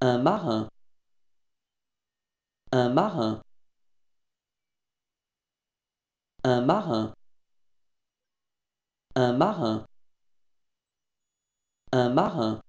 Un marin. Un marin. Un marin. Un marin. Un marin.